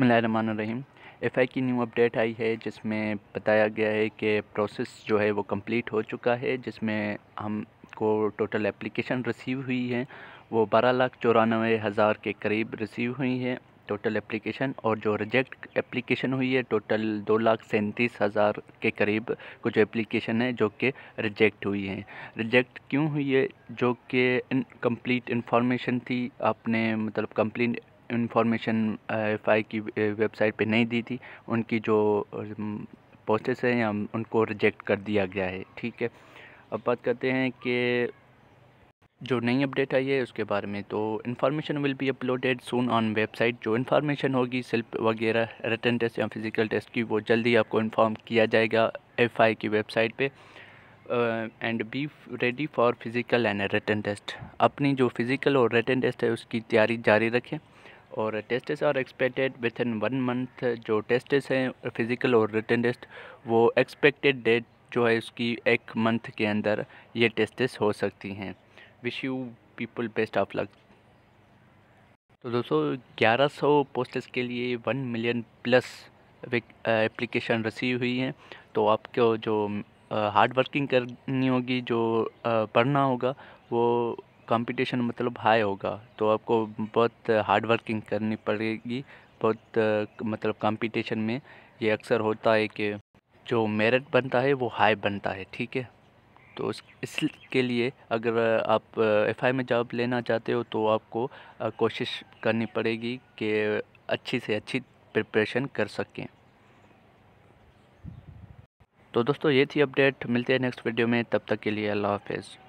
बसमीम F I की new update आई है जिसमें बताया गया है कि प्रोसेस जो है वो कंप्लीट हो चुका है जिसमें हमको टोटल एप्लीकेशन रिसीव हुई है वो बारह लाख चौरानवे हज़ार के करीब रिसीव हुई है टोटल एप्लीकेशन और जो रिजेक्ट एप्लीकेशन हुई है टोटल दो लाख सैंतीस हज़ार के करीब कुछ एप्लीकेशन है जो कि रिजेक्ट हुई है रिजेक्ट क्यों हुई है जो कि इनकम्प्लीट इंफॉर्मेशन थी आपने मतलब कम्प्लीट इन्फॉर्मेशन आई की वेबसाइट पे नहीं दी थी उनकी जो पोस्टेस हैं या उनको रिजेक्ट कर दिया गया है ठीक है अब बात करते हैं कि जो नई अपडेट आई है उसके बारे में तो information will be uploaded soon on website जो इन्फॉर्मेशन होगी सिल्प वगैरह रिटर्न टेस्ट या फिज़िकल टेस्ट की वो जल्दी आपको इन्फॉर्म किया जाएगा एफ आई की वेबसाइट पे and be ready for physical and written test अपनी जो फिज़िकल और रिटर्न टेस्ट है उसकी तैयारी जारी रखें और tests are expected within one month जो टेस्टेस हैं फिज़िकल और रिटर्न टेस्ट वो एक्सपेक्टेड डेट जो है उसकी एक मंथ के अंदर ये टेस्टेस हो सकती हैं wish you people best of luck तो दोस्तों 1100 पोस्टेस के लिए one million plus application receive हुई हैं तो आपको जो हार्ड वर्किंग करनी होगी जो पढ़ना होगा वो कंपटीशन मतलब हाई होगा तो आपको बहुत हार्ड वर्किंग करनी पड़ेगी बहुत मतलब कंपटीशन में ये अक्सर होता है कि जो मेरिट बनता है वो हाई बनता है ठीक है तो इसके लिए अगर आप एफ में जॉब लेना चाहते हो तो आपको कोशिश करनी पड़ेगी कि अच्छी से अच्छी प्रिपरेशन कर सकें तो दोस्तों ये थी अपडेट मिलते हैं नेक्स्ट वीडियो में तब तक के लिए अल्लाह हाफिज़